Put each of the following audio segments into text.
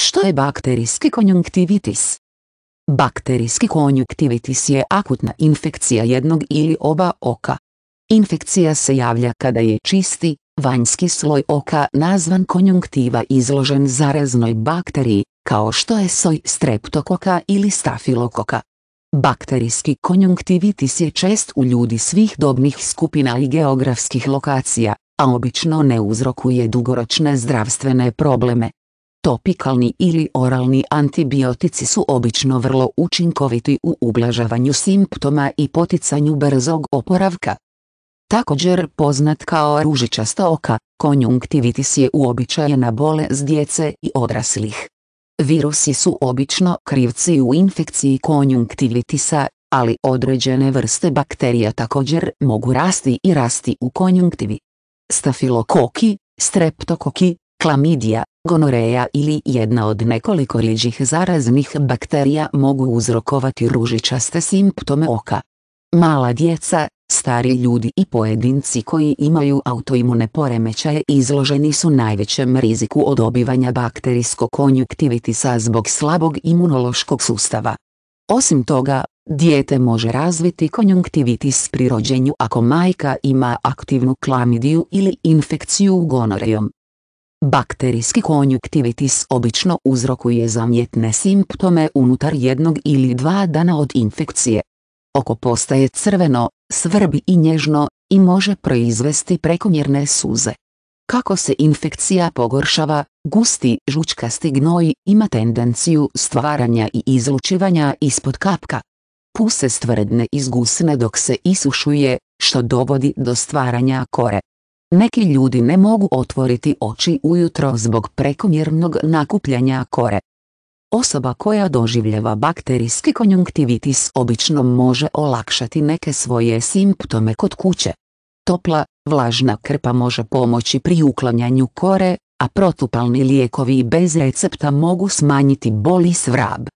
Što je bakterijski konjunktivitis? Bakterijski konjunktivitis je akutna infekcija jednog ili oba oka. Infekcija se javlja kada je čisti, vanjski sloj oka nazvan konjunktiva izložen zaraznoj bakteriji, kao što je soj streptokoka ili stafilokoka. Bakterijski konjunktivitis je čest u ljudi svih dobnih skupina i geografskih lokacija, a obično ne uzrokuje dugoročne zdravstvene probleme, Topikalni ili oralni antibiotici su obično vrlo učinkoviti u ublažavanju simptoma i poticanju brzog oporavka. Također poznat kao ružičasta oka, konjunktivitis je uobičajena bolest djece i odraslih. Virusi su obično krivci u infekciji konjunktivitisa, ali određene vrste bakterija također mogu rasti i rasti u konjunktivi. Stafilokoki, streptokoki, klamidija, gonoreja ili jedna od nekoliko riđih zaraznih bakterija mogu uzrokovati ružičaste simptome oka. Mala djeca, stari ljudi i pojedinci koji imaju autoimune poremećaje izloženi su najvećem riziku od obivanja bakterijskog konjuktivitisa zbog slabog imunološkog sustava. Osim toga, dijete može razviti konjunktivitis pri rođenju ako majka ima aktivnu klamidiju ili infekciju gonorejom. Bakterijski konjuktivitis obično uzrokuje zamjetne simptome unutar jednog ili dva dana od infekcije. Oko postaje crveno, svrbi i nježno, i može proizvesti prekomjerne suze. Kako se infekcija pogoršava, gusti žučkasti gnoj ima tendenciju stvaranja i izlučivanja ispod kapka. Puse stvrdne izgusne dok se isušuje, što dovodi do stvaranja kore. Neki ljudi ne mogu otvoriti oči ujutro zbog prekomjernog nakupljanja kore. Osoba koja doživljava bakterijski konjunktivitis obično može olakšati neke svoje simptome kod kuće. Topla, vlažna krpa može pomoći pri uklanjanju kore, a protupalni lijekovi bez recepta mogu smanjiti boli svrab.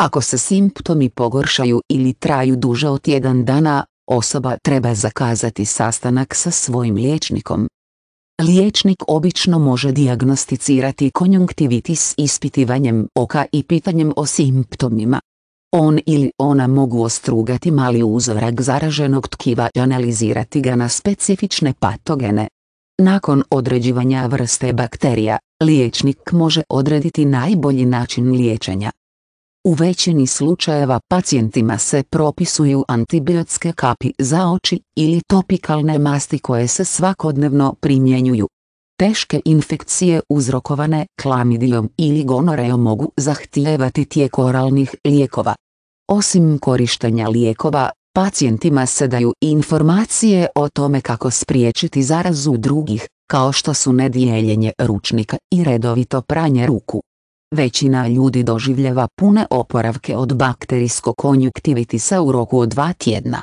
Ako se simptomi pogoršaju ili traju duže od jedan dana, osoba treba zakazati sastanak sa svojim liječnikom. Liječnik obično može dijagnosticirati konjunktivitis ispitivanjem oka i pitanjem o simptomima. On ili ona mogu ostrugati mali uzorak zaraženog tkiva i analizirati ga na specifične patogene. Nakon određivanja vrste bakterija, liječnik može odrediti najbolji način liječenja. U većini slučajeva pacijentima se propisuju antibiotske kapi za oči ili topikalne masti koje se svakodnevno primjenjuju. Teške infekcije uzrokovane klamidijom ili gonoreom mogu zahtijevati tijek oralnih lijekova. Osim korištenja lijekova, pacijentima se daju informacije o tome kako spriječiti zarazu drugih, kao što su nedijeljenje ručnika i redovito pranje ruku. Većina ljudi doživljava pune oporavke od bakterijskog konjuktivitisa u roku od dva tjedna.